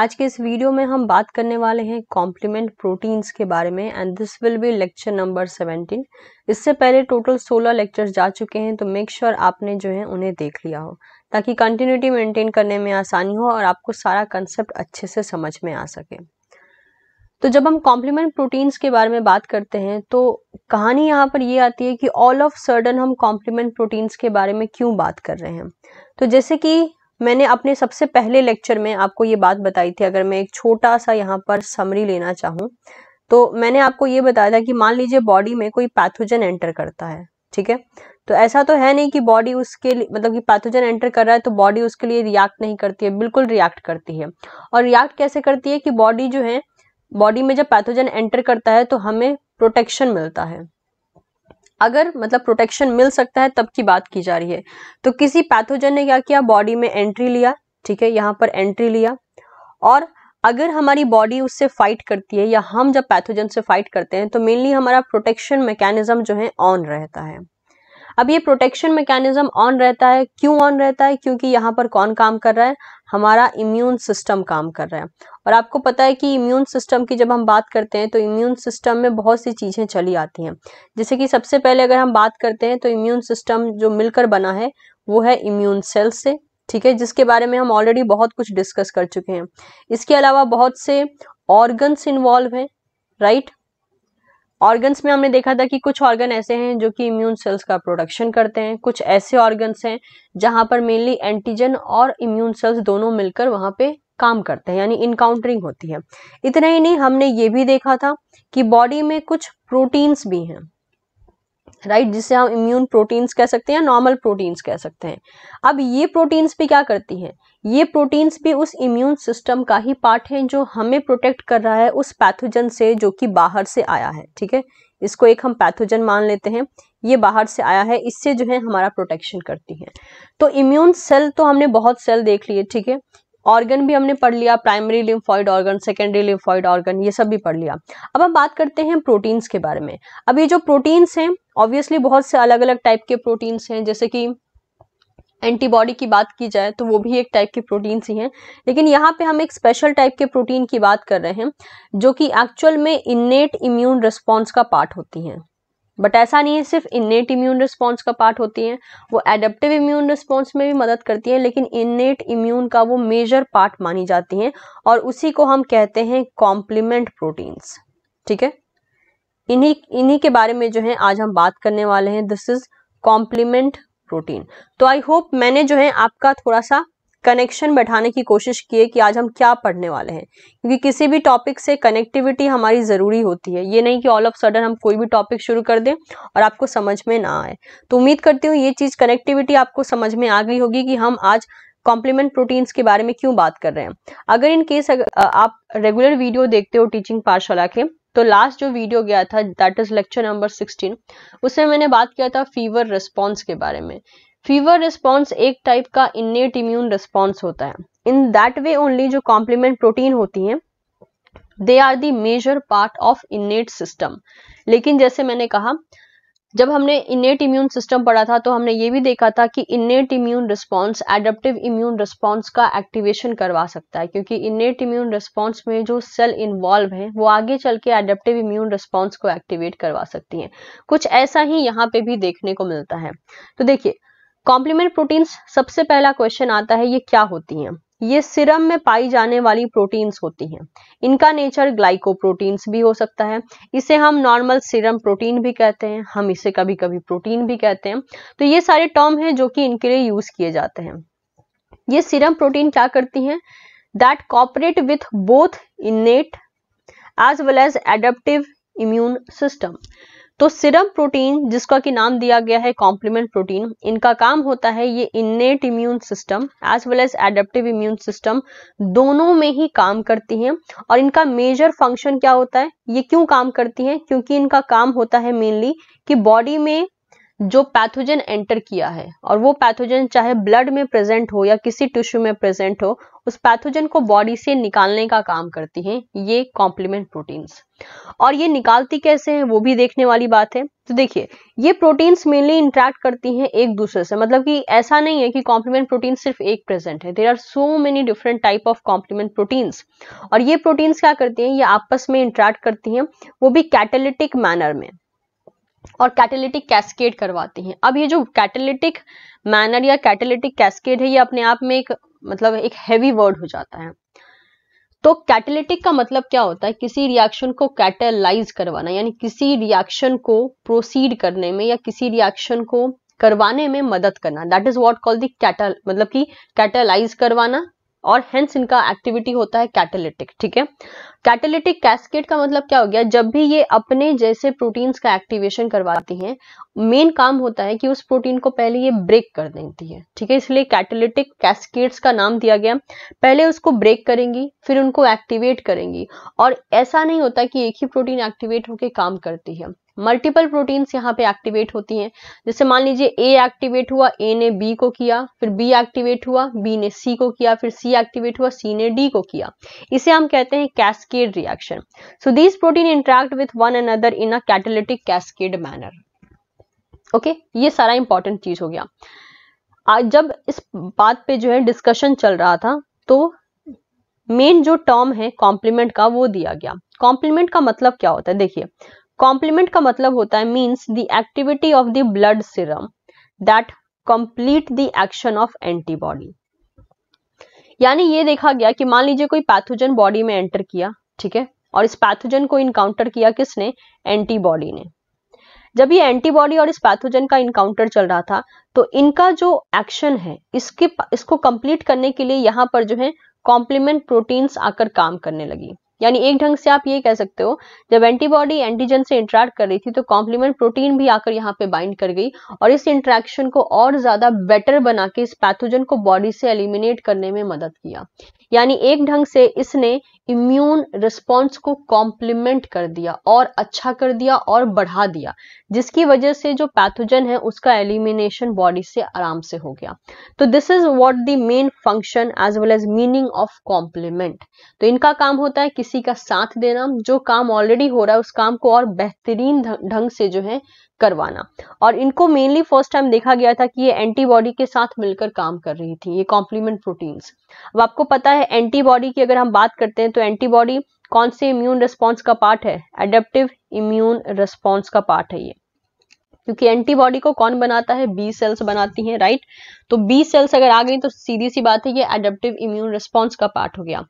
आज के इस वीडियो में हम बात करने वाले हैं कॉम्प्लीमेंट प्रोटीन्स के बारे में and this will be lecture number 17 इससे पहले टोटल 16 लेक्चर्स जा चुके हैं तो मेक श्योर sure आपने जो है उन्हें देख लिया हो ताकि कंटिन्यूटी मेंटेन करने में आसानी हो और आपको सारा कंसेप्ट अच्छे से समझ में आ सके तो जब हम कॉम्प्लीमेंट प्रोटीन्स के बारे में बात करते हैं तो कहानी यहाँ पर ये आती है कि ऑल ऑफ सडन हम कॉम्प्लीमेंट प्रोटीन्स के बारे में क्यों बात कर रहे हैं तो जैसे कि मैंने अपने सबसे पहले लेक्चर में आपको ये बात बताई थी अगर मैं एक छोटा सा यहाँ पर समरी लेना चाहूँ तो मैंने आपको ये बताया था कि मान लीजिए बॉडी में कोई पैथोजन एंटर करता है ठीक है तो ऐसा तो है नहीं कि बॉडी उसके लिए मतलब कि पैथोजन एंटर कर रहा है तो बॉडी उसके लिए रिएक्ट नहीं करती है बिल्कुल रिएक्ट करती है और रिएक्ट कैसे करती है कि बॉडी जो है बॉडी में जब पैथोजन एंटर करता है तो हमें प्रोटेक्शन मिलता है अगर मतलब प्रोटेक्शन मिल सकता है तब की बात की जा रही है तो किसी पैथोजन ने क्या किया बॉडी में एंट्री लिया ठीक है यहाँ पर एंट्री लिया और अगर हमारी बॉडी उससे फाइट करती है या हम जब पैथोजन से फाइट करते हैं तो मेनली हमारा प्रोटेक्शन मैकेनिज्म जो है ऑन रहता है अब ये प्रोटेक्शन मैकेनिज्म ऑन रहता है क्यों ऑन रहता है क्योंकि यहाँ पर कौन काम कर रहा है हमारा इम्यून सिस्टम काम कर रहा है और आपको पता है कि इम्यून सिस्टम की जब हम बात करते हैं तो इम्यून सिस्टम में बहुत सी चीज़ें चली आती हैं जैसे कि सबसे पहले अगर हम बात करते हैं तो इम्यून सिस्टम जो मिलकर बना है वो है इम्यून सेल्स से ठीक है जिसके बारे में हम ऑलरेडी बहुत कुछ डिस्कस कर चुके हैं इसके अलावा बहुत से ऑर्गन्स इन्वॉल्व हैं राइट ऑर्गन्स में हमने देखा था कि कुछ ऑर्गन ऐसे हैं जो कि इम्यून सेल्स का प्रोडक्शन करते हैं कुछ ऐसे ऑर्गन्स हैं जहां पर मेनली एंटीजन और इम्यून सेल्स दोनों मिलकर वहां पे काम करते हैं यानी इनकाउंटरिंग होती है इतना ही नहीं हमने ये भी देखा था कि बॉडी में कुछ प्रोटीन्स भी हैं राइट right, जिसे हम इम्यून प्रोटीन्स कह सकते हैं नॉर्मल प्रोटीन्स कह सकते हैं अब ये प्रोटीन्स भी क्या करती हैं ये प्रोटीन्स भी उस इम्यून सिस्टम का ही पार्ट है जो हमें प्रोटेक्ट कर रहा है उस पैथोजन से जो कि बाहर से आया है ठीक है इसको एक हम पैथोजन मान लेते हैं ये बाहर से आया है इससे जो है हमारा प्रोटेक्शन करती है तो इम्यून सेल तो हमने बहुत सेल देख लिए ठीक है ऑर्गन भी हमने पढ़ लिया primary lymphoid organ secondary lymphoid organ ये सब भी पढ़ लिया अब हम बात करते हैं प्रोटीन्स के बारे में अब ये जो प्रोटीन्स हैं ऑब्वियसली बहुत से अलग अलग टाइप के प्रोटीन्स हैं जैसे कि एंटीबॉडी की बात की जाए तो वो भी एक टाइप के प्रोटीन्स ही हैं लेकिन यहाँ पे हम एक स्पेशल टाइप के प्रोटीन की बात कर रहे हैं जो कि एक्चुअल में इन्नेट इम्यून रिस्पॉन्स का पार्ट होती हैं बट ऐसा नहीं है सिर्फ इन्नेट इम्यून रिस्पॉन्स का पार्ट होती हैं वो एडेप्टिव इम्यून रिस्पॉन्स में भी मदद करती हैं लेकिन इन्नेट इम्यून का वो मेजर पार्ट मानी जाती हैं और उसी को हम कहते हैं कॉम्प्लीमेंट प्रोटीन्स ठीक है इन्हीं इन्हीं के बारे में जो है आज हम बात करने वाले हैं दिस इज कॉम्प्लीमेंट प्रोटीन तो आई होप मैंने जो है आपका थोड़ा सा कनेक्शन बैठाने की कोशिश की है कि आज हम क्या पढ़ने वाले हैं क्योंकि किसी भी टॉपिक से कनेक्टिविटी हमारी ज़रूरी होती है ये नहीं कि ऑल ऑफ सडन हम कोई भी टॉपिक शुरू कर दें और आपको समझ में ना आए तो उम्मीद करती हूँ ये चीज़ कनेक्टिविटी आपको समझ में आ गई होगी कि हम आज कॉम्प्लीमेंट प्रोटीन्स के बारे में क्यों बात कर रहे हैं अगर इनकेस आप रेगुलर वीडियो देखते हो टीचिंग पाठशाला के तो लास्ट जो वीडियो गया था दैट इज लेक्चर नंबर 16 उसमें मैंने बात किया था फीवर रिस्पॉन्स के बारे में फीवर रिस्पॉन्स एक टाइप का इन्नेट इम्यून रिस्पॉन्स होता है इन दैट वे ओनली जो कॉम्प्लीमेंट प्रोटीन होती है they are the major part of innate system लेकिन जैसे मैंने कहा जब हमने इनेट इम्यून सिस्टम पढ़ा था तो हमने ये भी देखा था कि innate immune response adaptive immune response का एक्टिवेशन करवा सकता है क्योंकि इनेट इम्यून रिस्पॉन्स में जो सेल इन्वॉल्व हैं वो आगे चल के एडेप्टिव इम्यून रिस्पॉन्स को एक्टिवेट करवा सकती हैं कुछ ऐसा ही यहाँ पे भी देखने को मिलता है तो देखिए कॉम्प्लीमेंट प्रोटीन्स सबसे पहला क्वेश्चन आता है ये क्या होती हैं ये सिरम में पाई जाने वाली प्रोटीन्स होती हैं इनका नेचर ग्लाइकोप्रोटीन्स भी हो सकता है इसे हम नॉर्मल सिरम प्रोटीन भी कहते हैं हम इसे कभी कभी प्रोटीन भी कहते हैं तो ये सारे टर्म हैं जो कि इनके लिए यूज किए जाते हैं ये सिरम प्रोटीन क्या करती हैं that cooperate with both innate as well as adaptive immune system तो सिरम प्रोटीन जिसका कि नाम दिया गया है कॉम्प्लीमेंट प्रोटीन इनका काम होता है ये innate immune system as well as adaptive immune system दोनों में ही काम करती हैं और इनका मेजर फंक्शन क्या होता है ये क्यों काम करती हैं क्योंकि इनका काम होता है मेनली कि बॉडी में जो पैथोजन एंटर किया है और वो पैथोजन चाहे ब्लड में प्रेजेंट हो या किसी टिश्यू में प्रेजेंट हो उस पैथोजन को बॉडी से निकालने का काम करती हैं ये कॉम्प्लीमेंट प्रोटीन्स और ये निकालती कैसे हैं वो भी देखने वाली बात है तो देखिए ये प्रोटीन्स मेनली इंट्रैक्ट करती हैं एक दूसरे से मतलब कि ऐसा नहीं है कि कॉम्प्लीमेंट प्रोटीन सिर्फ एक प्रेजेंट है there are so many different type of complement proteins और ये प्रोटीन्स क्या करती हैं ये आपस में इंट्रैक्ट करती हैं वो भी कैटेलिटिक मैनर में और कैटेलिटिक कैस्केड करवाती हैं अब ये जो कैटेलिटिक मैनर या कैटेलिटिक कैस्केड है ये अपने आप में एक मतलब एक हैवी वर्ड हो जाता है तो कैटेलिटिक का मतलब क्या होता है किसी रिएक्शन को कैटेलाइज करवाना यानी किसी रिएक्शन को प्रोसीड करने में या किसी रिएक्शन को करवाने में मदद करना that is what call that'll मतलब कि कैटेलाइज करवाना और हेंस इनका एक्टिविटी होता है कैटेलिटिक ठीक है कैटेलिटिक कैस्केट का मतलब क्या हो गया जब भी ये अपने जैसे प्रोटीन्स का एक्टिवेशन करवाती हैं मेन काम होता है कि उस प्रोटीन को पहले ये ब्रेक कर देती है ठीक है इसलिए कैटेलिटिक कैस्केट्स का नाम दिया गया पहले उसको ब्रेक करेंगी फिर उनको एक्टिवेट करेंगी और ऐसा नहीं होता कि एक ही प्रोटीन एक्टिवेट होकर काम करती है मल्टीपल प्रोटीन्स यहाँ पे एक्टिवेट होती हैं जैसे मान लीजिए ए एक्टिवेट हुआ ए ने बी को किया फिर बी एक्टिवेट हुआ बी ने सी को किया फिर सी एक्टिवेट हुआ सी ने डी को किया इसे हम कहते हैं cascade reaction so these protein interact with one and other in a catalytic cascade manner okay ये सारा इंपॉर्टेंट चीज हो गया आज जब इस बात पे जो है डिस्कशन चल रहा था तो मेन जो टर्म है कॉम्प्लीमेंट का वो दिया गया कॉम्प्लीमेंट का मतलब क्या होता है देखिए कॉम्प्लीमेंट का मतलब होता है means the activity of the blood serum that complete the action of antibody यानी ये देखा गया कि मान लीजिए कोई पैथोजन बॉडी में एंटर किया ठीक है और इस पैथोजन को इनकाउंटर किया किसने एंटीबॉडी ने जब ये एंटीबॉडी और इस पैथोजन का इनकाउंटर चल रहा था तो इनका जो एक्शन है इसके इसको कंप्लीट करने के लिए यहां पर जो है कॉम्प्लीमेंट प्रोटीन्स आकर काम करने लगी यानी एक ढंग से आप ये कह सकते हो जब एंटीबॉडी एंटीजन से इंटरेक्ट कर रही थी तो कॉम्प्लीमेंट प्रोटीन भी आकर यहाँ पे बाइंड कर गई और इस इंट्रैक्शन को और ज्यादा बेटर बना के इस पैथोजन को बॉडी से एलिमिनेट करने में मदद किया यानी एक ढंग से इसने इम्यून रिस्पॉन्स को कॉम्प्लीमेंट कर दिया और अच्छा कर दिया और बढ़ा दिया जिसकी वजह से जो पैथोजन है उसका एलिमिनेशन बॉडी से आराम से हो गया तो this is what the main function as well as meaning of complement तो इनका काम होता है किसी का साथ देना जो काम ऑलरेडी हो रहा है उस काम को और बेहतरीन ढंग से जो है करवाना और इनको मेनली फर्स्ट टाइम देखा गया था कि ये एंटीबॉडी के साथ मिलकर काम कर रही थी ये कॉम्प्लीमेंट प्रोटीन्स अब आपको पता है एंटीबॉडी की अगर हम बात करते हैं तो एंटीबॉडी कौन से इम्यून रिस्पॉन्स का पार्ट है एडेप्टिव इम्यून रिस्पॉन्स का पार्ट है ये क्योंकि एंटीबॉडी को कौन बनाता है बी सेल्स बनाती हैं राइट तो बी सेल्स अगर आ गई तो सीधी सी बात है ये एडेप्टिव इम्यून रिस्पॉन्स का पार्ट हो गया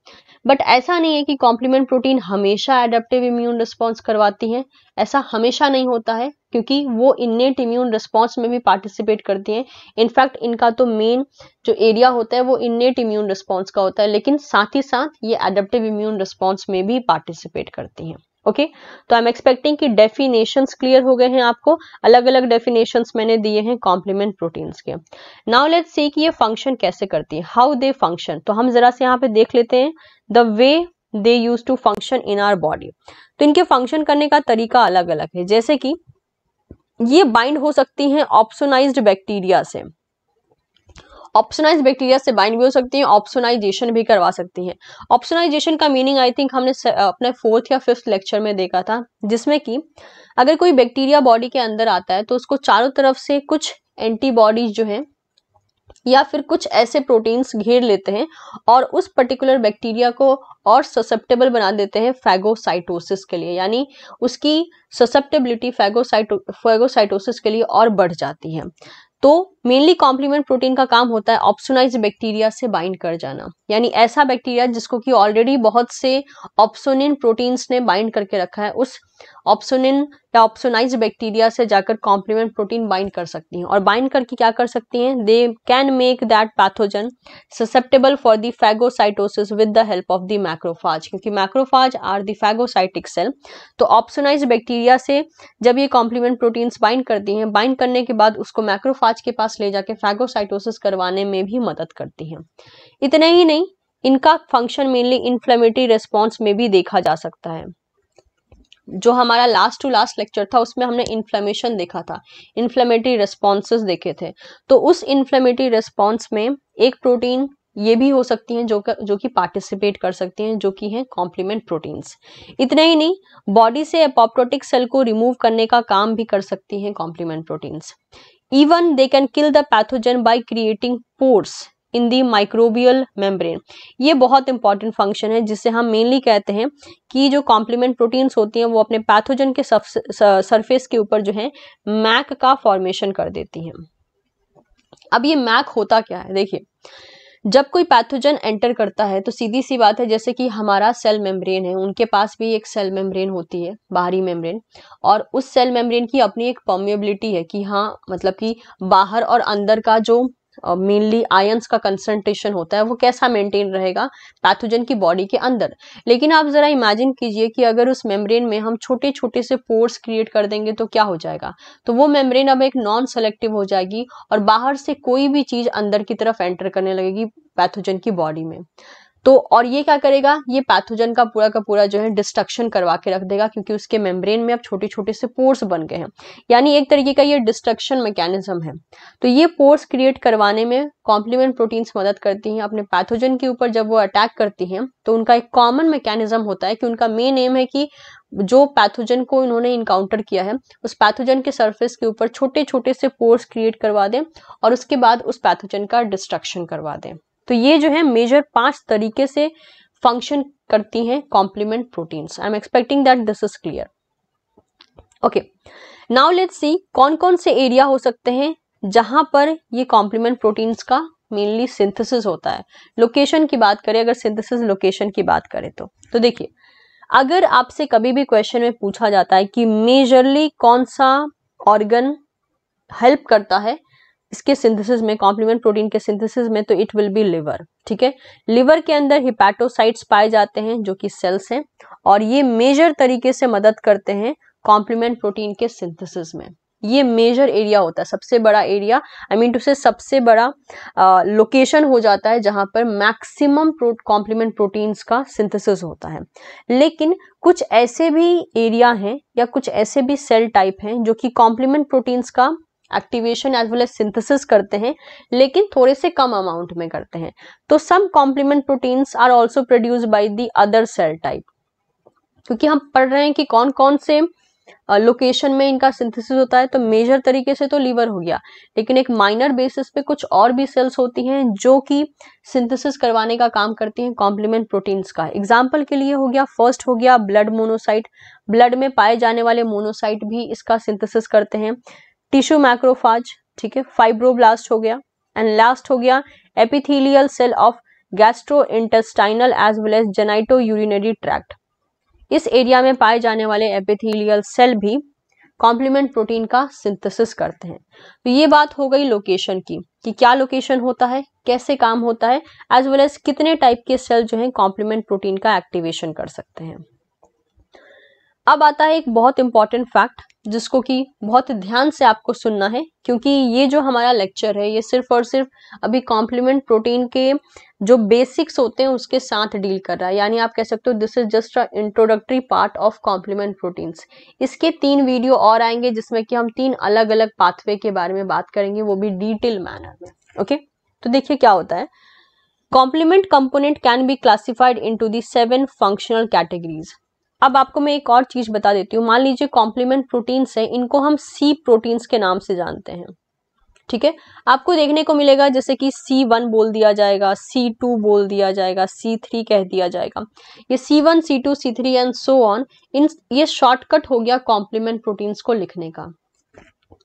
बट ऐसा नहीं है कि कॉम्प्लीमेंट प्रोटीन हमेशा एडेप्टिव इम्यून रिस्पॉन्स करवाती हैं ऐसा हमेशा नहीं होता है क्योंकि वो इन्नेट इम्यून रिस्पॉन्स में भी पार्टिसिपेट करती हैं इनफैक्ट इनका तो मेन जो एरिया होता है वो इन्नेट इम्यून रिस्पॉन्स का होता है लेकिन साथ ही साथ ये एडेप्टिव इम्यून रिस्पॉन्स में भी पार्टिसिपेट करती हैं ओके okay? तो आई एम एक्सपेक्टिंग कि डेफिनेशन क्लियर हो गए हैं आपको अलग अलग डेफिनेशन मैंने दिए हैं कॉम्प्लीमेंट प्रोटीन्स के नाउ लेट सी कि ये फंक्शन कैसे करती है हाउ दे फंक्शन तो हम जरा से यहाँ पे देख लेते हैं the way they use to function in our body तो इनके फंक्शन करने का तरीका अलग अलग है जैसे कि ये बाइंड हो सकती हैं ऑप्सोनाइज्ड बैक्टीरिया से ऑप्शनाइज बैक्टीरिया से बाइंड भी हो सकती हैं ऑप्शनाइजेशन भी करवा सकती हैं ऑप्शनाइजेशन का मीनिंग आई थिंक हमने अपने फोर्थ या फिफ्थ लेक्चर में देखा था जिसमें कि अगर कोई बैक्टीरिया बॉडी के अंदर आता है तो उसको चारों तरफ से कुछ एंटीबॉडीज जो है या फिर कुछ ऐसे प्रोटीन्स घेर लेते हैं और उस पर्टिकुलर बैक्टीरिया को और ससेप्टेबल बना देते हैं फैगोसाइटोसिस के लिए यानी उसकी ससेप्टेबिलिटी फैगोसाइटो फैगोसाइटोसिस के लिए और बढ़ जाती है तो मेनली कॉम्प्लीमेंट प्रोटीन का काम होता है ऑप्सोनाइज बैक्टीरिया से बाइंड कर जाना यानी ऐसा बैक्टीरिया जिसको कि ऑलरेडी बहुत से ऑप्सोनिन प्रोटीन्स ने बाइंड करके रखा है उस ऑप्सोनिन ऑप्शनाइज बैक्टीरिया से जाकर कॉम्प्लीमेंट प्रोटीन बाइंड कर सकती हैं और बाइंड करके क्या कर सकती हैं they can make that pathogen susceptible for the phagocytosis with the help of the macrophage क्योंकि macrophage are the phagocytic cell तो ऑप्सोनाइज बैक्टीरिया से जब ये कॉम्प्लीमेंट प्रोटीन्स बाइंड करती हैं बाइंड करने के बाद उसको मैक्रोफाज के पास ले जाके फैगोसाइटोसिस करवाने में भी मदद करती हैं इतने ही नहीं इनका फंक्शन मेनली इन्फ्लेमेटरी रिस्पॉन्स में भी देखा जा सकता है जो हमारा लास्ट टू लास्ट लेक्चर था उसमें हमने इन्फ्लेमेशन देखा था इन्फ्लेमेटरी रिस्पॉन्सेज देखे थे तो उस इन्फ्लेमेटरी रिस्पॉन्स में एक प्रोटीन ये भी हो सकती हैं जो जो कि पार्टिसिपेट कर सकती हैं जो कि हैं कॉम्प्लीमेंट प्रोटीन्स इतना ही नहीं बॉडी से एपोप्टोटिक सेल को रिमूव करने का काम भी कर सकती हैं complement proteins even they can kill the pathogen by creating pores in the microbial membrane ये बहुत इंपॉर्टेंट फंक्शन है जिससे हम मेनली कहते हैं कि जो कॉम्प्लीमेंट प्रोटीन्स होती हैं वो अपने पैथोजन के सरफेस के ऊपर जो है मैक का फॉर्मेशन कर देती हैं अब ये मैक होता क्या है देखिए जब कोई पैथोजन एंटर करता है तो सीधी सी बात है जैसे कि हमारा सेल मेम्ब्रेन है उनके पास भी एक सेल मेम्ब्रेन होती है बाहरी मेम्ब्रेन और उस सेल मेम्ब्रेन की अपनी एक पॉम्यूबिलिटी है कि हाँ मतलब कि बाहर और अंदर का जो मेनली आयंस का कंसंट्रेशन होता है वो कैसा मेंटेन रहेगा पैथोजन की बॉडी के अंदर लेकिन आप ज़रा इमेजिन कीजिए कि अगर उस मेम्ब्रेन में हम छोटे छोटे से पोर्स क्रिएट कर देंगे तो क्या हो जाएगा तो वो मेम्ब्रेन अब एक नॉन सेलेक्टिव हो जाएगी और बाहर से कोई भी चीज़ अंदर की तरफ एंटर करने लगेगी पैथोजन की बॉडी में तो और ये क्या करेगा ये पैथोजन का पूरा का पूरा जो है डिस्ट्रक्शन करवा के रख देगा क्योंकि उसके मेम्ब्रेन में अब छोटे छोटे से पोर्स बन गए हैं यानी एक तरीके का ये डिस्ट्रक्शन मैकेनिज्म है तो ये पोर्स क्रिएट करवाने में कॉम्प्लीमेंट प्रोटीन्स मदद करती हैं अपने पैथोजन के ऊपर जब वो अटैक करती हैं तो उनका एक कॉमन मैकेनिज्म होता है कि उनका मेन एम है कि जो पैथोजन को इन्होंने इनकाउंटर किया है उस पैथोजन के सरफेस के ऊपर छोटे छोटे से पोर्स क्रिएट करवा दें और उसके बाद उस पैथोजन का डिस्ट्रक्शन करवा दें तो ये जो है मेजर पांच तरीके से फंक्शन करती हैं complement proteins I am expecting that this is clear okay now let's see कौन कौन से एरिया हो सकते हैं जहां पर ये कॉम्प्लीमेंट प्रोटीन्स का मेनली सिंथेसिस होता है लोकेशन की बात करें अगर सिंथेसिस लोकेशन की बात करें तो तो देखिए अगर आपसे कभी भी क्वेश्चन में पूछा जाता है कि मेजरली कौन सा ऑर्गन हेल्प करता है इसके सिंथेसिस में कॉम्प्लीमेंट प्रोटीन के सिंथेसिस में तो इट विल बी लिवर ठीक है लिवर के अंदर हिपैटोसाइट्स पाए जाते हैं जो कि सेल्स हैं और ये मेजर तरीके से मदद करते हैं कॉम्प्लीमेंट प्रोटीन के सिंथेसिस में ये मेजर एरिया होता है सबसे बड़ा एरिया आई मीन टू से सबसे बड़ा लोकेशन हो जाता है जहां पर मैक्सिमम कॉम्प्लीमेंट प्रोटीन्स का सिंथेसिस होता है लेकिन कुछ ऐसे भी एरिया हैं या कुछ ऐसे भी सेल टाइप हैं जो कि कॉम्प्लीमेंट प्रोटीन्स का activation as well as synthesis करते हैं लेकिन थोड़े से कम अमाउंट में करते हैं तो some complement proteins are also produce by the other cell type क्योंकि हम पढ़ रहे हैं कि कौन कौन से लोकेशन uh, में इनका सिंथेसिस होता है तो मेजर तरीके से तो लीवर हो गया लेकिन एक माइनर बेसिस पे कुछ और भी सेल्स होती हैं जो कि सिंथेसिस करवाने का काम करती हैं कॉम्प्लीमेंट प्रोटीन्स का एग्जाम्पल के लिए हो गया फर्स्ट हो गया ब्लड मोनोसाइट ब्लड में पाए जाने वाले मोनोसाइट भी इसका सिंथेसिस करते हैं टिश्यू मैक्रोफाज ठीक है फाइब्रोब्लास्ट हो गया एंड लास्ट हो गया epithelial cell of gastrointestinal as well as genitourinary tract इस एरिया में पाए जाने वाले एपिथेलियल सेल भी कॉम्प्लीमेंट प्रोटीन का सिंथेसिस करते हैं तो ये बात हो गई लोकेशन की कि क्या लोकेशन होता है कैसे काम होता है एज वेल एज कितने टाइप के सेल जो है कॉम्प्लीमेंट प्रोटीन का एक्टिवेशन कर सकते हैं अब आता है एक बहुत इंपॉर्टेंट फैक्ट जिसको कि बहुत ध्यान से आपको सुनना है क्योंकि ये जो हमारा लेक्चर है ये सिर्फ और सिर्फ अभी कॉम्प्लीमेंट प्रोटीन के जो बेसिक्स होते हैं उसके साथ डील कर रहा है यानी आप कह सकते हो this is just a introductory part of complement proteins इसके तीन वीडियो और आएंगे जिसमें कि हम तीन अलग अलग पाथवे के बारे में बात करेंगे वो भी डिटेल मैनर में ओके तो देखिए क्या होता है component can be classified classified to the seven functional categories अब आपको मैं एक और चीज़ बता देती हूँ मान लीजिए कॉम्प्लीमेंट प्रोटीन्स है इनको हम सी प्रोटीन्स के नाम से जानते हैं ठीक है आपको देखने को मिलेगा जैसे कि सी वन बोल दिया जाएगा सी टू बोल दिया जाएगा सी थ्री कह दिया जाएगा ये C one C two C three and so on इन ये शॉर्टकट हो गया कॉम्प्लीमेंट प्रोटीन्स को लिखने का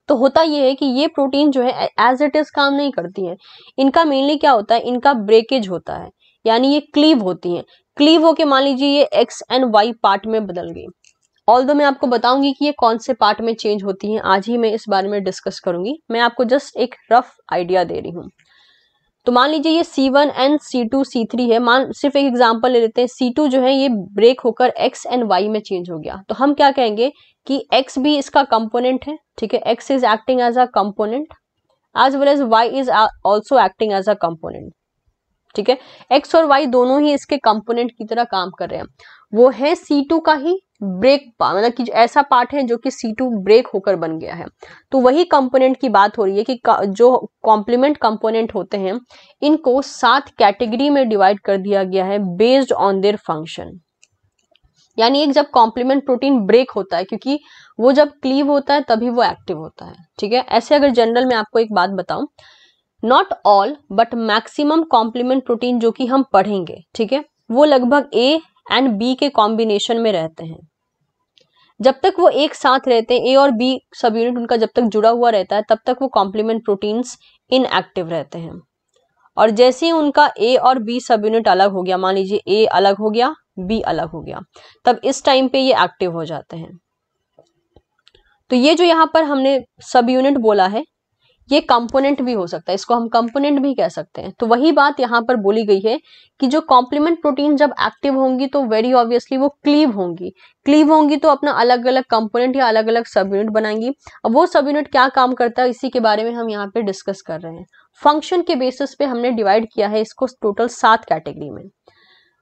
तो होता ये है कि ये प्रोटीन जो है एज इट इज काम नहीं करती है इनका मेनली क्या होता है इनका ब्रेकेज होता है यानी ये क्लीव होती हैं क्लीव होके मान लीजिए ये एक्स एंड वाई पार्ट में बदल गई ऑल मैं आपको बताऊंगी कि ये कौन से पार्ट में चेंज होती हैं आज ही मैं इस बारे में डिस्कस करूंगी मैं आपको जस्ट एक रफ आइडिया दे रही हूँ तो मान लीजिए ये C one and C two C three है मान सिर्फ एक एग्जाम्पल ले लेते हैं सी टू जो है ये ब्रेक होकर एक्स एंड वाई में चेंज हो गया तो हम क्या कहेंगे कि एक्स भी इसका कंपोनेंट है ठीक है X is acting as a component as well as Y is also acting as a component ठीक है एक्स और वाई दोनों ही इसके कंपोनेंट की तरह काम कर रहे हैं वो है सी टू का ही ब्रेक मतलब कि ऐसा पार्ट है जो कि सी टू ब्रेक होकर बन गया है तो वही कंपोनेंट की बात हो रही है कि जो कॉम्प्लीमेंट कंपोनेंट होते हैं इनको सात कैटेगरी में डिवाइड कर दिया गया है बेस्ड ऑन देयर फंक्शन यानी एक जब कॉम्प्लीमेंट प्रोटीन ब्रेक होता है क्योंकि वो जब क्लीव होता है तभी वो एक्टिव होता है ठीक है ऐसे अगर जनरल में आपको एक बात बताऊं not all but maximum complement protein जो कि हम पढ़ेंगे ठीक है वो लगभग ए एंड बी के कॉम्बिनेशन में रहते हैं जब तक वो एक साथ रहते हैं ए और बी सब यूनिट उनका जब तक जुड़ा हुआ रहता है तब तक वो कॉम्प्लीमेंट प्रोटीन्स इनएक्टिव रहते हैं और जैसे ही उनका ए और बी सब यूनिट अलग हो गया मान लीजिए ए अलग हो गया बी अलग हो गया तब इस टाइम पे ये एक्टिव हो जाते हैं तो ये जो यहाँ पर हमने सब यूनिट बोला है ये कंपोनेंट भी हो सकता है इसको हम कंपोनेंट भी कह सकते हैं तो वही बात यहाँ पर बोली गई है कि जो कॉम्प्लीमेंट प्रोटीन जब एक्टिव होंगी तो वेरी ऑब्वियसली वो क्लीव होंगी क्लीव होंगी तो अपना अलग अलग कंपोनेंट या अलग अलग सब यूनिट बनाएंगी अब वो सब यूनिट क्या काम करता है इसी के बारे में हम यहाँ पे डिस्कस कर रहे हैं फंक्शन के बेसिस पे हमने डिवाइड किया है इसको टोटल सात कैटेगरी में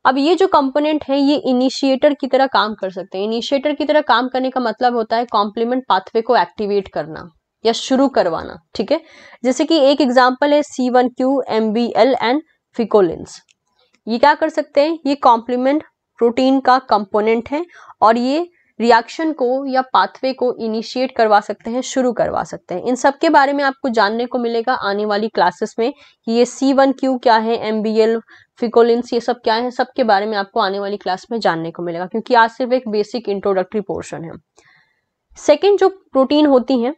अब ये जो कंपोनेंट है ये इनिशिएटर की तरह काम कर सकते हैं इनिशिएटर की तरह काम करने का मतलब होता है कॉम्प्लीमेंट पाथवे को एक्टिवेट करना या शुरू करवाना ठीक है जैसे कि एक एग्जाम्पल है C one q M B L and ficolins ये क्या कर सकते हैं ये कॉम्प्लीमेंट प्रोटीन का कंपोनेंट है और ये रिएक्शन को या पाथवे को इनिशिएट करवा सकते हैं शुरू करवा सकते हैं इन सब के बारे में आपको जानने को मिलेगा आने वाली क्लासेस में कि ये सी वन क्यू क्या है एम बी एल फिकोलिन्स ये सब क्या है सब के बारे में आपको आने वाली क्लास में जानने को मिलेगा क्योंकि आज सिर्फ एक बेसिक इंट्रोडक्टरी पोर्शन है सेकेंड जो प्रोटीन होती हैं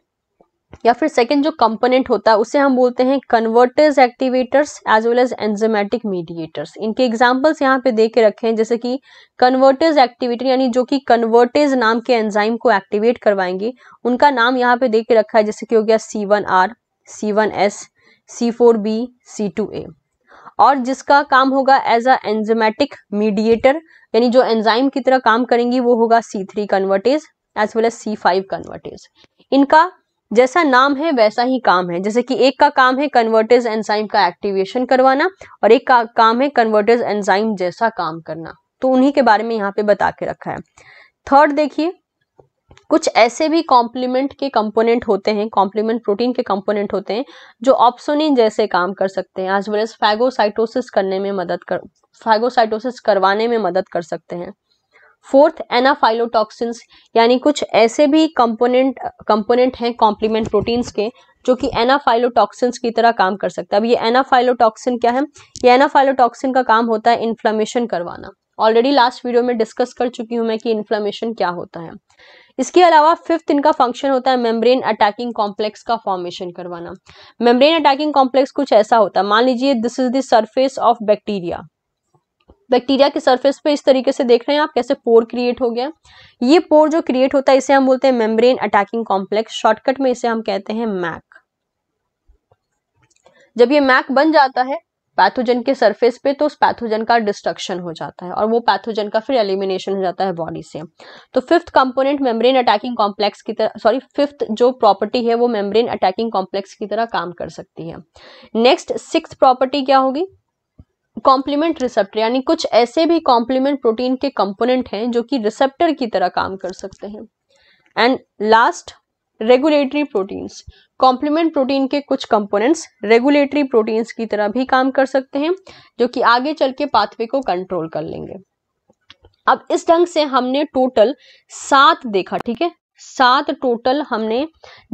या फिर सेकेंड जो कंपोनेंट होता है उसे हम बोलते हैं convertors activators as well as enzymatic mediators इनके एग्जांपल्स यहाँ पे दे के रखे हैं जैसे कि कन्वर्टर्स एक्टिवेटर यानी जो कि कन्वर्टेज नाम के एंजाइम को एक्टिवेट करवाएंगे उनका नाम यहाँ पे दे के रखा है जैसे कि हो गया C one are C one s C four b C two a और जिसका काम होगा एज अ एंजेमेटिक मीडिएटर यानी जो एंजाइम की तरह काम करेंगी वो होगा C three convertase as well as C five convertase इनका जैसा नाम है वैसा ही काम है जैसे कि एक का काम है कन्वर्टेज एंजाइम का एक्टिवेशन करवाना और एक का काम है कन्वर्टेज एंजाइम जैसा काम करना तो उन्हीं के बारे में यहाँ पे बता के रखा है थर्ड देखिए कुछ ऐसे भी कॉम्प्लीमेंट के कंपोनेंट होते हैं कॉम्प्लीमेंट प्रोटीन के कंपोनेंट होते हैं जो ऑप्सोनिन जैसे काम कर सकते हैं एज वेल एज फैगोसाइटोसिस करने में मदद कर फैगोसाइटोसिस करवाने में मदद कर सकते हैं फोर्थ एनाफाइलोटॉक्सिन्स यानी कुछ ऐसे भी कंपोनेंट कंपोनेंट हैं कॉम्प्लीमेंट प्रोटीन्स के जो कि एनाफाइलोटॉक्सिन्स की तरह काम कर सकता है अब ये एनाफाइलोटॉक्सिन क्या है ये एनाफाइलोटॉक्सिन का काम होता है इन्फ्लामेशन करवाना ऑलरेडी लास्ट वीडियो में डिस्कस कर चुकी हूँ मैं कि इन्फ्लामेशन क्या होता है इसके अलावा फिफ्थ इनका फंक्शन होता है मेम्ब्रेन अटैकिंग कॉम्प्लेक्स का फॉर्मेशन करवाना मेम्ब्रेन अटैकिंग कॉम्प्लेक्स कुछ ऐसा होता है मान लीजिए this is the surface of bacteria bacteria के सरफेस पे इस तरीके से देख रहे हैं आप कैसे पोर क्रिएट हो गया ये पोर जो क्रिएट होता है इसे हम बोलते हैं मेम्ब्रेन अटैकिंग कॉम्प्लेक्स शॉर्टकट में इसे हम कहते हैं मैक जब ये मैक बन जाता है पैथोजन के सरफेस पे तो उस पैथोजन का डिस्ट्रक्शन हो जाता है और वो पैथोजन का फिर एलिमिनेशन हो जाता है बॉडी से तो fifth component membrane attacking complex की तरह सॉरी फिफ्थ जो प्रॉपर्टी है वो मेम्ब्रेन अटैकिंग कॉम्प्लेक्स की तरह काम कर सकती है नेक्स्ट सिक्स प्रॉपर्टी क्या होगी कॉम्प्लीमेंट रिसेप्टर यानी कुछ ऐसे भी कॉम्प्लीमेंट प्रोटीन के कंपोनेंट हैं जो कि रिसेप्टर की तरह काम कर सकते हैं and last regulatory proteins complement protein के कुछ कंपोनेंट्स रेगुलेटरी प्रोटीन्स की तरह भी काम कर सकते हैं जो कि आगे चल के पाथवे को कंट्रोल कर लेंगे अब इस ढंग से हमने टोटल सात देखा ठीक है सात टोटल हमने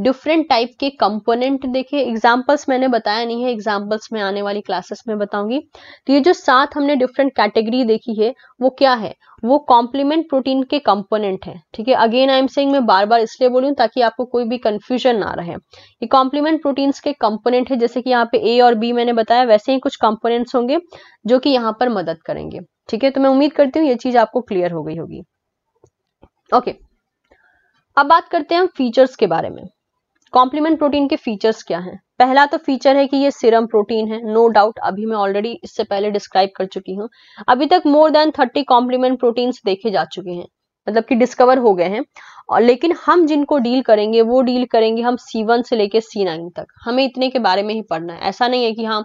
डिफरेंट टाइप के कंपोनेंट देखे एग्जांपल्स मैंने बताया नहीं है एग्जांपल्स में आने वाली क्लासेस में बताऊंगी तो ये जो सात हमने डिफरेंट कैटेगरी देखी है वो क्या है वो कॉम्प्लीमेंट प्रोटीन के कंपोनेंट है ठीक है अगेन आई एम सेइंग मैं बार बार इसलिए बोलूँ ताकि आपको कोई भी कंफ्यूजन ना रहे ये कॉम्प्लीमेंट प्रोटीन्स के कंपोनेंट है जैसे कि यहाँ पे ए और बी मैंने बताया वैसे ही कुछ कंपोनेंट्स होंगे जो कि यहाँ पर मदद करेंगे ठीक है तो मैं उम्मीद करती हूँ ये चीज आपको क्लियर हो गई होगी ओके okay. अब बात करते हैं हम फीचर्स के बारे में कॉम्प्लीमेंट प्रोटीन के फीचर्स क्या हैं पहला तो फीचर है कि ये सिरम प्रोटीन है नो no डाउट अभी मैं ऑलरेडी इससे पहले डिस्क्राइब कर चुकी हूँ अभी तक more than thirty complement proteins देखे जा चुके हैं मतलब कि डिस्कवर हो गए हैं और लेकिन हम जिनको डील करेंगे वो डील करेंगे हम सी वन से लेके सी नाइन तक हमें इतने के बारे में ही पढ़ना है ऐसा नहीं है कि हाँ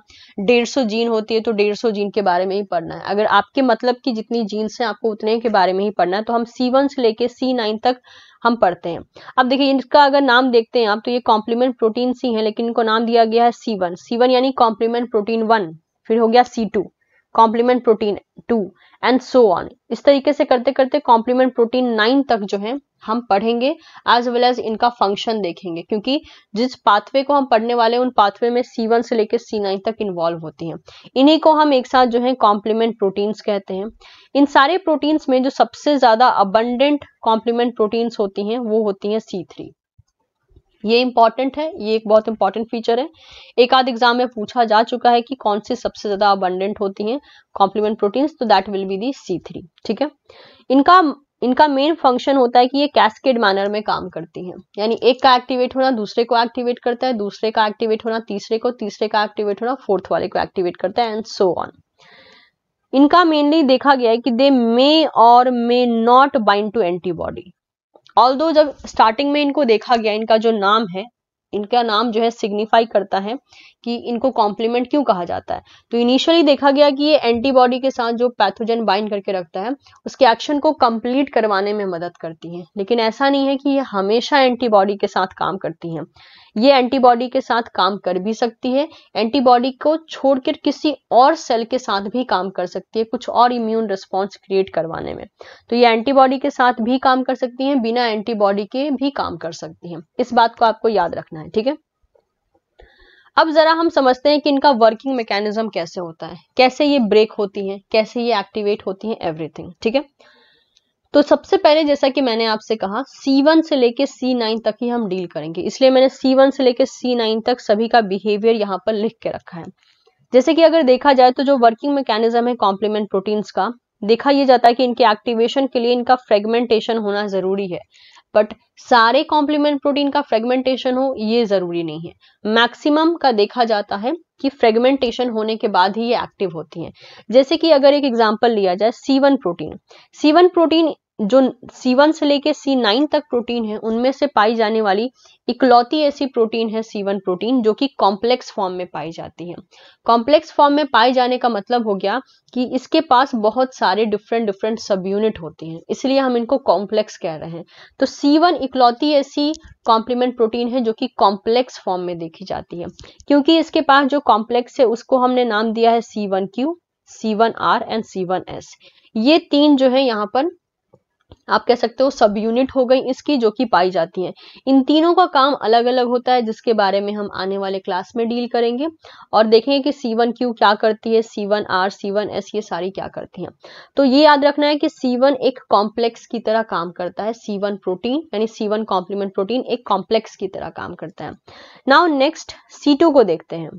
डेढ़ सौ जीन होती है तो डेढ़ सौ जीन के बारे में ही पढ़ना है अगर आपके मतलब की जितनी जीन्स हैं आपको उतने के बारे में ही पढ़ना है तो हम सी वन से लेके सी नाइन तक हम पढ़ते हैं अब देखिए इनका अगर नाम देखते हैं आप तो ये कॉम्प्लीमेंट प्रोटीन सी है लेकिन इनको नाम दिया गया है सी वन सी वन यानी कॉम्प्लीमेंट प्रोटीन वन फिर हो गया C two complement protein two and so on इस तरीके से करते करते कॉम्प्लीमेंट प्रोटीन नाइन तक जो है हम पढ़ेंगे एज वेल एज इनका फंक्शन देखेंगे क्योंकि जिस पाथवे को हम पढ़ने वाले हैं उन पाथवे में सी वन से लेकर सी नाइन तक इन्वॉल्व होती हैं इन्हीं को हम एक साथ जो है कॉम्प्लीमेंट प्रोटीन्स कहते हैं इन सारे प्रोटीन्स में जो सबसे ज्यादा अबंडेंट कॉम्प्लीमेंट प्रोटीन्स होती हैं वो होती हैं थ्री ये इंपॉर्टेंट है ये एक बहुत इंपॉर्टेंट फीचर है एक आध एग्जाम में पूछा जा चुका है कि कौन सी सबसे ज्यादा अबंडेंट होती हैं कॉम्प्लीमेंट प्रोटीन्स तो that will be the C three ठीक है इनका इनका मेन फंक्शन होता है कि ये कैस्केड मैनर में काम करती हैं यानी एक का एक्टिवेट होना दूसरे को एक्टिवेट करता है दूसरे का एक्टिवेट होना तीसरे को तीसरे का एक्टिवेट होना फोर्थ वाले को एक्टिवेट करता है एंड सो ऑन इनका मेनली देखा गया है कि दे मे और may not bind to antibody all जब स्टार्टिंग में इनको देखा गया इनका जो नाम है इनका नाम जो है सिग्निफाई करता है कि इनको कॉम्प्लीमेंट क्यों कहा जाता है तो इनिशियली देखा गया कि ये एंटीबॉडी के साथ जो पैथोजन बाइंड करके रखता है उसके एक्शन को कंप्लीट करवाने में मदद करती है लेकिन ऐसा नहीं है कि ये हमेशा एंटीबॉडी के साथ काम करती है ये एंटीबॉडी के साथ काम कर भी सकती है एंटीबॉडी को छोड़कर किसी और सेल के साथ भी काम कर सकती है कुछ और इम्यून रिस्पॉन्स क्रिएट करवाने में तो ये एंटीबॉडी के साथ भी काम कर सकती है बिना एंटीबॉडी के भी काम कर सकती है इस बात को आपको याद रखना है ठीक है अब जरा हम समझते हैं कि इनका वर्किंग मैकेनिज्म कैसे होता है कैसे ये ब्रेक होती है कैसे ये एक्टिवेट होती है एवरीथिंग ठीक है तो सबसे पहले जैसा कि मैंने आपसे कहा C1 से लेके C9 तक ही हम डील करेंगे इसलिए मैंने C1 से लेके C9 तक सभी का बिहेवियर यहाँ पर लिख के रखा है जैसे कि अगर देखा जाए तो जो वर्किंग मैकेनिज्म है कॉम्प्लीमेंट प्रोटीन्स का देखा यह जाता है कि इनके एक्टिवेशन के लिए इनका फ्रेगमेंटेशन होना जरूरी है बट सारे कॉम्प्लीमेंट प्रोटीन का फ्रेगमेंटेशन हो ये जरूरी नहीं है मैक्सिमम का देखा जाता है की फ्रेगमेंटेशन होने के बाद ही ये एक्टिव होती हैं जैसे कि अगर एक एग्जाम्पल लिया जाए C one protein C one protein जो C1 से लेके C9 तक प्रोटीन है उनमें से पाई जाने वाली इकलौती ऐसी प्रोटीन है C1 प्रोटीन जो कि कॉम्प्लेक्स फॉर्म में पाई जाती है कॉम्प्लेक्स फॉर्म में पाए जाने का मतलब हो गया कि इसके पास बहुत सारे डिफरेंट डिफरेंट सब यूनिट होते हैं इसलिए हम इनको कॉम्प्लेक्स कह रहे हैं तो C1 इकलौती ऐसी कॉम्प्लीमेंट प्रोटीन है जो कि कॉम्प्लेक्स फॉर्म में देखी जाती है क्योंकि इसके पास जो कॉम्प्लेक्स है उसको हमने नाम दिया है one R and C S ये तीन जो है यहाँ पर आप कह सकते हो सब यूनिट हो गई इसकी जो कि पाई जाती हैं इन तीनों का काम अलग अलग होता है जिसके बारे में हम आने वाले क्लास में डील करेंगे और देखेंगे कि सी वन क्यू क्या करती है C one are C one S ये सारी क्या करती हैं तो ये याद रखना है कि सी वन एक कॉम्प्लेक्स की तरह काम करता है सी वन प्रोटीन यानी सी वन कॉम्प्लीमेंट प्रोटीन एक कॉम्प्लेक्स की तरह काम करता है नाउ नेक्स्ट सी टू को देखते हैं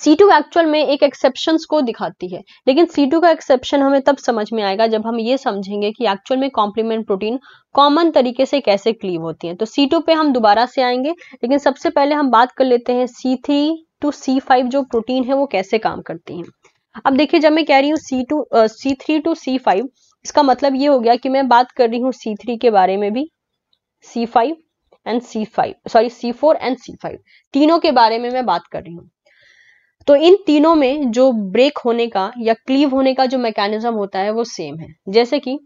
C2 एक्चुअल में एक एक्सेप्शन को दिखाती है लेकिन C2 का एक्सेप्शन हमें तब समझ में आएगा जब हम ये समझेंगे कि एक्चुअल में कॉम्प्लीमेंट प्रोटीन कॉमन तरीके से कैसे क्लीव होती है तो C2 पे हम दोबारा से आएंगे लेकिन सबसे पहले हम बात कर लेते हैं C3 टू फाइव जो प्रोटीन है वो कैसे काम करती है अब देखिए जब मैं कह रही हूँ C two C three to C five इसका मतलब ये हो गया कि मैं बात कर रही हूँ सी थ्री के बारे में भी C five and C five sorry C four and C five तीनों के बारे में मैं बात कर रही हूँ तो इन तीनों में जो ब्रेक होने का या क्लीव होने का जो मैकेनिज्म होता है वो सेम है जैसे कि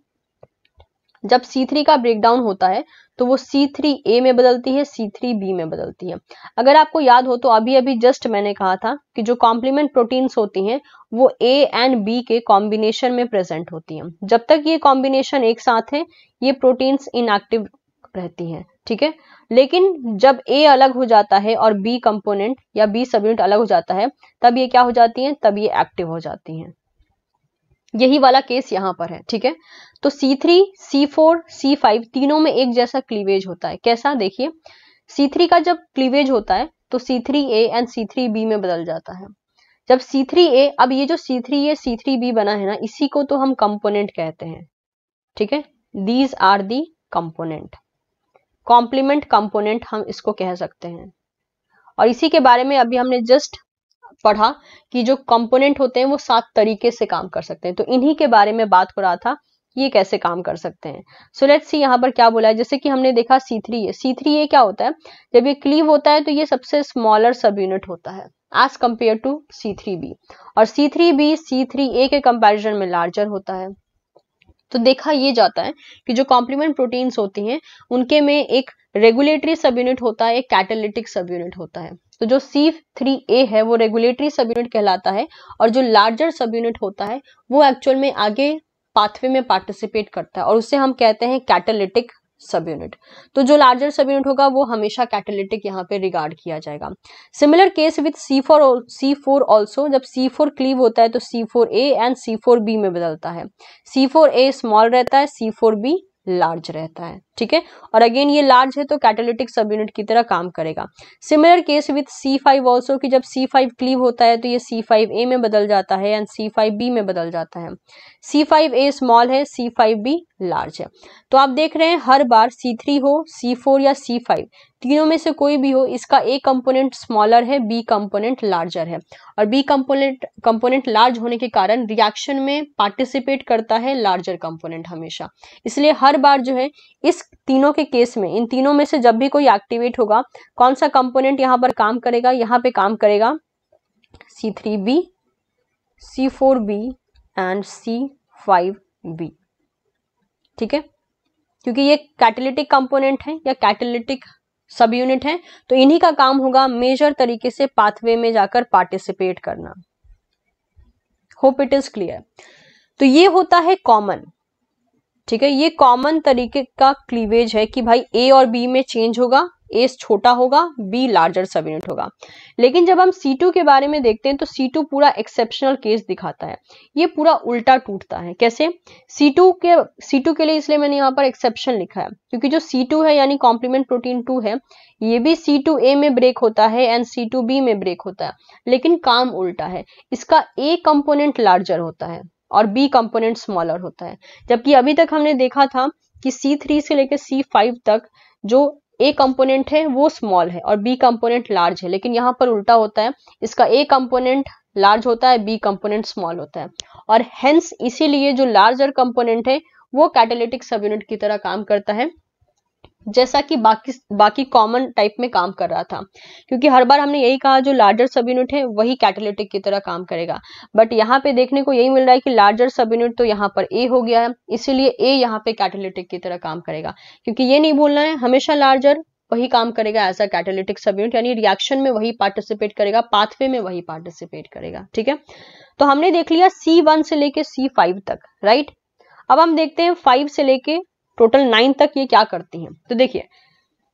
जब C3 का ब्रेकडाउन होता है तो वो C3A में बदलती है C3B में बदलती है अगर आपको याद हो तो अभी अभी जस्ट मैंने कहा था कि जो कॉम्प्लीमेंट प्रोटीन्स होती हैं वो A एंड B के कॉम्बिनेशन में प्रेजेंट होती हैं जब तक ये कॉम्बिनेशन एक साथ है ये प्रोटीन्स इनएक्टिव रहती हैं ठीक है लेकिन जब ए अलग हो जाता है और बी कंपोनेंट या बी सब यूनिट अलग हो जाता है तब ये क्या हो जाती हैं तब ये एक्टिव हो जाती हैं यही वाला केस यहां पर है ठीक है तो C3, C4, C5 तीनों में एक जैसा क्लीवेज होता है कैसा देखिए C3 का जब क्लीवेज होता है तो C3A एंड बी में बदल जाता है जब C3A अब ये जो C3A C3B बना है ना इसी को तो हम कंपोनेंट कहते हैं ठीक है these are the component complement component हम इसको कह सकते हैं और इसी के बारे में अभी हमने जस्ट पढ़ा कि जो कंपोनेंट होते हैं वो सात तरीके से काम कर सकते हैं तो इन्हीं के बारे में बात हो रहा था ये कैसे काम कर सकते हैं सो लेट्स सी यहाँ पर क्या बोला है जैसे कि हमने देखा सी थ्री ए सी थ्री ए क्या होता है जब ये क्लीव होता है तो ये सबसे स्मॉलर सब यूनिट होता है as compared to C three B और C three B C three A के कंपेरिजन में लार्जर होता है तो देखा ये जाता है कि जो कॉम्प्लीमेंट प्रोटीन्स होती हैं उनके में एक रेगुलेटरी सब यूनिट होता है एक कैटेलिटिक सब यूनिट होता है तो जो सी थ्री ए है वो रेगुलेटरी सब यूनिट कहलाता है और जो लार्जर सब यूनिट होता है वो एक्चुअल में आगे पाथवे में पार्टिसिपेट करता है और उसे हम कहते हैं कैटेलिटिक सब यूनिट तो जो लार्जर सब यूनिट होगा वो हमेशा कैटेलिटिक यहाँ पे रिगार्ड किया जाएगा similar case with C four C four also जब सी फोर क्लीव होता है तो C four A and C four B में बदलता है सी फोर ए स्मॉल रहता है सी फोर बी लार्ज रहता है ठीक है और अगेन ये लार्ज है तो कैटेलिटिक सब यूनिट की तरह काम करेगा similar case with C five also की जब सी फाइव क्लीव होता है तो ये सी फाइव ए में बदल जाता है एंड सी फाइव बी में बदल जाता है सी फाइव ए स्मॉल है सी फाइव बी लार्ज है तो आप देख रहे हैं हर बार सी थ्री हो सी फोर या सी फाइव तीनों में से कोई भी हो इसका ए कंपोनेंट स्मॉलर है बी कंपोनेंट लार्जर है और बी कंपोनेंट कंपोनेंट लार्ज होने के कारण रिएक्शन में पार्टिसिपेट करता है लार्जर कंपोनेंट हमेशा इसलिए हर बार जो है इस तीनों के केस में इन तीनों में से जब भी कोई एक्टिवेट होगा कौन सा कंपोनेंट यहाँ पर काम करेगा यहाँ पे काम करेगा C three B C four B and C five B ठीक है क्योंकि ये कैटेलिटिक कंपोनेंट है या कैटेलिटिक सब यूनिट है तो इन्हीं का काम होगा मेजर तरीके से पाथवे में जाकर पार्टिसिपेट करना होप इट इज क्लियर तो ये होता है कॉमन ठीक है ये कॉमन तरीके का क्लीवेज है कि भाई ए और बी में चेंज होगा ए छोटा होगा बी लार्जर सब यूनिट होगा लेकिन जब हम टू के बारे में देखते हैं तो टू पूरा एक्सेप्शनल केस दिखाता है ये पूरा उल्टा टूटता है कैसे C2 के C2 के लिए इसलिए मैंने यहाँ पर एक्सेप्शन लिखा है क्योंकि जो सी है यानी कॉम्प्लीमेंट प्रोटीन टू है ये भी ए में ब्रेक होता है एंड सी बी में ब्रेक होता है लेकिन काम उल्टा है इसका ए कंपोनेंट लार्जर होता है और बी कंपोनेंट स्मॉलर होता है जबकि अभी तक हमने देखा था कि सी थ्री से लेकर सी फाइव तक जो ए कंपोनेंट है वो स्मॉल है और बी कंपोनेंट लार्ज है लेकिन यहाँ पर उल्टा होता है इसका ए कंपोनेंट लार्ज होता है बी कंपोनेंट स्मॉल होता है और हेंस इसीलिए जो लार्जर कंपोनेंट है वो कैटेलिटिक सब यूनिट की तरह काम करता है जैसा कि बाकी बाकी कॉमन टाइप में काम कर रहा था क्योंकि हर बार हमने यही कहा जो लार्जर सब यूनिट है वही कैटेलिटिक की तरह काम करेगा बट यहाँ पे देखने को यही मिल रहा है कि लार्जर सब यूनिट तो यहाँ पर ए हो गया है इसीलिए ए यहाँ पे कैटेलिटिक की तरह काम करेगा क्योंकि ये नहीं बोलना है हमेशा लार्जर वही काम करेगा as a catalytic subunit यानी रिएक्शन में वही पार्टिसिपेट करेगा पाथवे में वही पार्टिसिपेट करेगा ठीक है तो हमने देख लिया सी वन से लेके सी फाइव तक राइट अब हम देखते हैं फाइव से लेके टोटल नाइन तक ये क्या करती हैं तो देखिए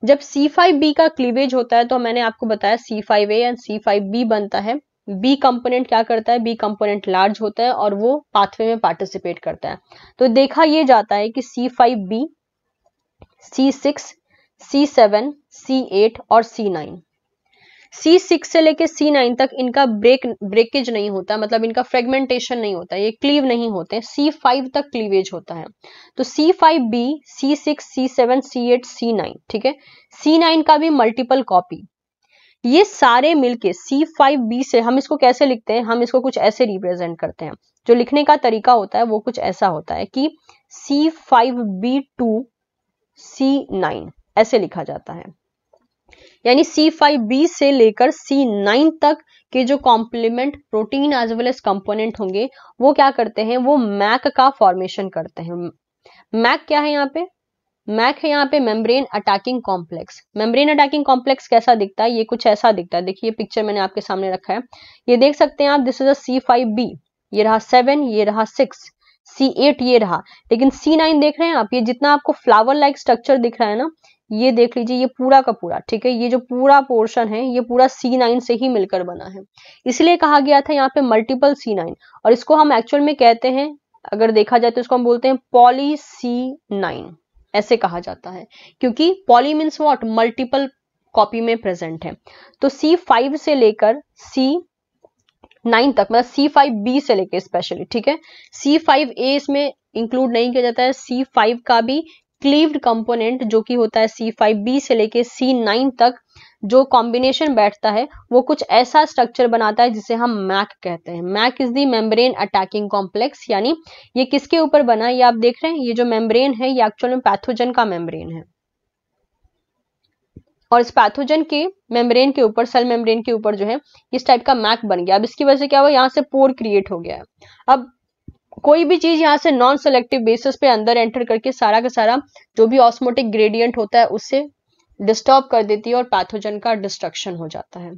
जब C5B का क्लीवेज होता है तो मैंने आपको बताया C5A एंड C5B बनता है बी कंपोनेंट क्या करता है बी कंपोनेंट लार्ज होता है और वो पाथवे में पार्टिसिपेट करता है तो देखा ये जाता है कि C five B C six C seven C eight और सी नाइन सी सिक्स से लेके सी नाइन तक इनका ब्रेक ब्रेकेज नहीं होता मतलब इनका फ्रेगमेंटेशन नहीं होता ये क्लीव नहीं होते सी फाइव तक क्लीवेज होता है तो C five B C six C seven C eight C nine ठीक है सी नाइन का भी मल्टीपल कॉपी ये सारे मिलके सी फाइव बी से हम इसको कैसे लिखते हैं हम इसको कुछ ऐसे रिप्रेजेंट करते हैं जो लिखने का तरीका होता है वो कुछ ऐसा होता है कि C five B to C nine ऐसे लिखा जाता है यानी सी फाइव बी से लेकर सी नाइन तक के जो complement protein as well as component होंगे वो क्या करते हैं वो मैक का फॉर्मेशन करते हैं मैक क्या है यहाँ पे मैक है यहाँ पे membrane attacking complex membrane attacking complex कैसा दिखता है ये कुछ ऐसा दिखता है देखिए पिक्चर मैंने आपके सामने रखा है ये देख सकते हैं आप दिस इज अ बी ये रहा सेवन ये रहा सिक्स सी एट ये रहा लेकिन सी नाइन देख रहे हैं आप ये जितना आपको फ्लावर लाइक स्ट्रक्चर दिख रहा है ना ये देख लीजिए ये पूरा का पूरा ठीक है ये जो पूरा पोर्शन है ये पूरा C9 से ही मिलकर बना है इसलिए कहा गया था यहाँ पे मल्टीपल C9 और इसको हम एक्चुअल में कहते हैं अगर देखा जाए तो इसको हम बोलते हैं पॉली C9 ऐसे कहा जाता है क्योंकि poly means what multiple copy में प्रेजेंट है तो C5 से लेकर C नाइन तक मतलब सी फाइव बी से लेके स्पेशली ठीक है सी फाइव ए इसमें इंक्लूड नहीं किया जाता है सी फाइव का भी क्लीव्ड कंपोनेंट जो कि होता है सी फाइव बी से लेके सी नाइन तक जो कॉम्बिनेशन बैठता है वो कुछ ऐसा स्ट्रक्चर बनाता है जिसे हम मैक कहते हैं MAC is the membrane attacking complex यानी ये किसके ऊपर बना ये आप देख रहे हैं ये जो मेम्ब्रेन है ये एक्चुअल में पैथोजन का मेम्ब्रेन है और इस पैथोजन के मेम्ब्रेन के ऊपर सेल मेम्ब्रेन के ऊपर जो है इस टाइप का मैक बन गया अब इसकी वजह से क्या हुआ यहाँ से पोर क्रिएट हो गया है अब कोई भी चीज यहाँ से नॉन सेलेक्टिव बेसिस पे अंदर एंटर करके सारा का सारा जो भी ऑस्मोटिक ग्रेडियंट होता है उससे डिस्टर्ब कर देती है और पैथोजन का डिस्ट्रक्शन हो जाता है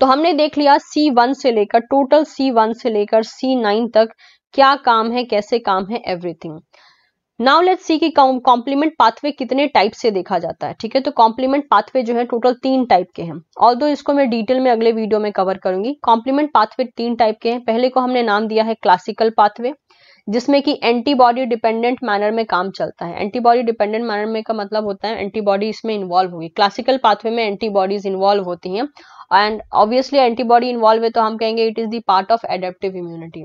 तो हमने देख लिया C1 से लेकर टोटल C1 से लेकर C9 तक क्या काम है कैसे काम है एवरीथिंग नाउ लेट सी की कॉम्प्लीमेंट पाथवे कितने टाइप से देखा जाता है ठीक है तो कॉम्प्लीमेंट पाथवे जो है टोटल तीन टाइप के हैं ऑल दो इसको मैं डिटेल में अगले वीडियो में कवर करूंगी कॉम्प्लीमेंट पाथवे तीन टाइप के हैं पहले को हमने नाम दिया है क्लासिकल पाथवे जिसमें कि एंटीबॉडी डिपेंडेंट मैनर में काम चलता है एंटीबॉडी डिपेंडेंट मैनर में का मतलब होता है एंटीबॉडी इसमें इन्वॉल्व होगी क्लासिकल पाथवे में एंटीबॉडीज इन्वॉल्व होती हैं एंड ऑब्वियसली एंटीबॉडी इन्वॉल्व है तो हम कहेंगे it is the part of adaptive immunity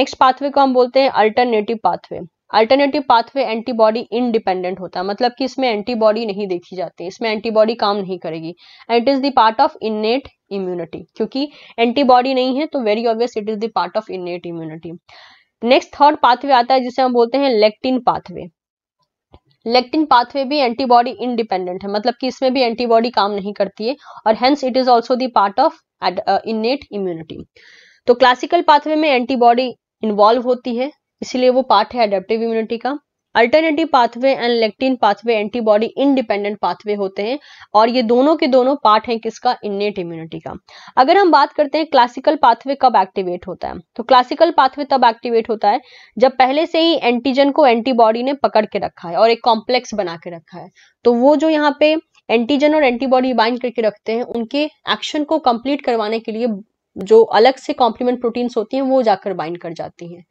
next pathway को हम बोलते हैं alternative pathway alternative pathway antibody independent होता है मतलब कि इसमें एंटीबॉडी नहीं देखी जाती इसमें एंटीबॉडी काम नहीं करेगी and it is the part of innate immunity क्योंकि एंटीबॉडी नहीं है तो very obvious it is the part of innate immunity next third pathway आता है जिसे हम बोलते हैं लेक्टिन पाथवे लेक्टिन पाथवे भी एंटीबॉडी इनडिपेंडेंट है मतलब कि इसमें भी एंटीबॉडी काम नहीं करती है और hence it is also part of innate immunity तो क्लासिकल पाथवे में एंटीबॉडी इन्वॉल्व होती है इसलिए वो पार्ट है एडेप्टिव इम्यूनिटी का alternative pathway and lectin pathway antibody independent pathway होते हैं और ये दोनों के दोनों पार्ट हैं किसका इननेट इम्यूनिटी का अगर हम बात करते हैं क्लासिकल पाथवे कब एक्टिवेट होता है तो क्लासिकल पाथवे तब एक्टिवेट होता है जब पहले से ही एंटीजन को एंटीबॉडी ने पकड़ के रखा है और एक कॉम्प्लेक्स बना के रखा है तो वो जो यहाँ पे एंटीजन और एंटीबॉडी बाइंड करके रखते हैं उनके एक्शन को कंप्लीट करवाने के लिए जो अलग से कॉम्प्लीमेंट प्रोटीन्स होती हैं वो जाकर बाइंड कर जाती हैं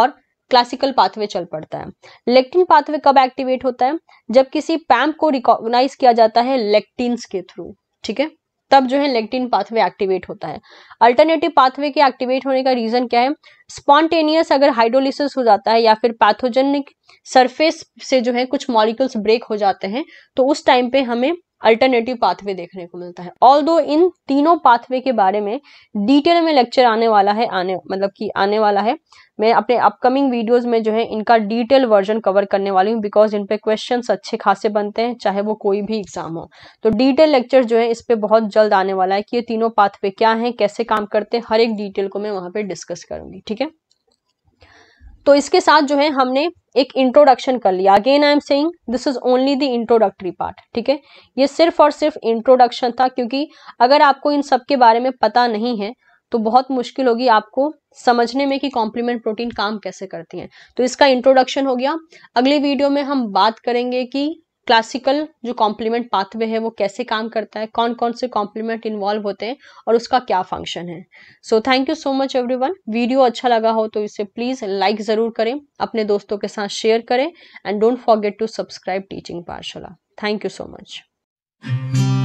और क्लासिकल पाथवे चल पड़ता है लेक्टिन पाथवे कब एक्टिवेट होता है जब किसी पैम्प को रिकॉग्नाइज किया जाता है लेक्टिन्स के थ्रू ठीक है तब जो है लेक्टिन पाथवे एक्टिवेट होता है अल्टरनेटिव पाथवे के एक्टिवेट होने का रीजन क्या है स्पॉन्टेनियस अगर हाइड्रोलिसिस हो जाता है या फिर पैथोजेनिक सरफेस से जो है कुछ मॉलिकल्स ब्रेक हो जाते हैं तो उस टाइम पे हमें अल्टरनेटिव पाथवे देखने को मिलता है ऑल दो इन तीनों पाथवे के बारे में डिटेल में लेक्चर आने वाला है आने मतलब कि आने वाला है मैं अपने अपकमिंग वीडियोस में जो है इनका डिटेल वर्जन कवर करने वाली हूँ बिकॉज इन पे क्वेश्चन अच्छे खासे बनते हैं चाहे वो कोई भी एग्जाम हो तो डिटेल लेक्चर जो है इस पर बहुत जल्द आने वाला है कि ये तीनों पाथवे क्या है कैसे काम करते हैं हर एक डिटेल को मैं वहाँ पर डिस्कस करूँगी ठीक है तो इसके साथ जो है हमने एक इंट्रोडक्शन कर लिया again I am saying this is only the introductory part ठीक है ये सिर्फ और सिर्फ इंट्रोडक्शन था क्योंकि अगर आपको इन सब के बारे में पता नहीं है तो बहुत मुश्किल होगी आपको समझने में कि कॉम्प्लीमेंट प्रोटीन काम कैसे करती हैं तो इसका इंट्रोडक्शन हो गया अगली वीडियो में हम बात करेंगे कि क्लासिकल जो कॉम्प्लीमेंट पाथवे है वो कैसे काम करता है कौन कौन से कॉम्प्लीमेंट इन्वॉल्व होते हैं और उसका क्या फंक्शन है so thank you so much everyone video अच्छा लगा हो तो इसे प्लीज़ लाइक ज़रूर करें अपने दोस्तों के साथ शेयर करें and don't forget to subscribe teaching Pathshala thank you so much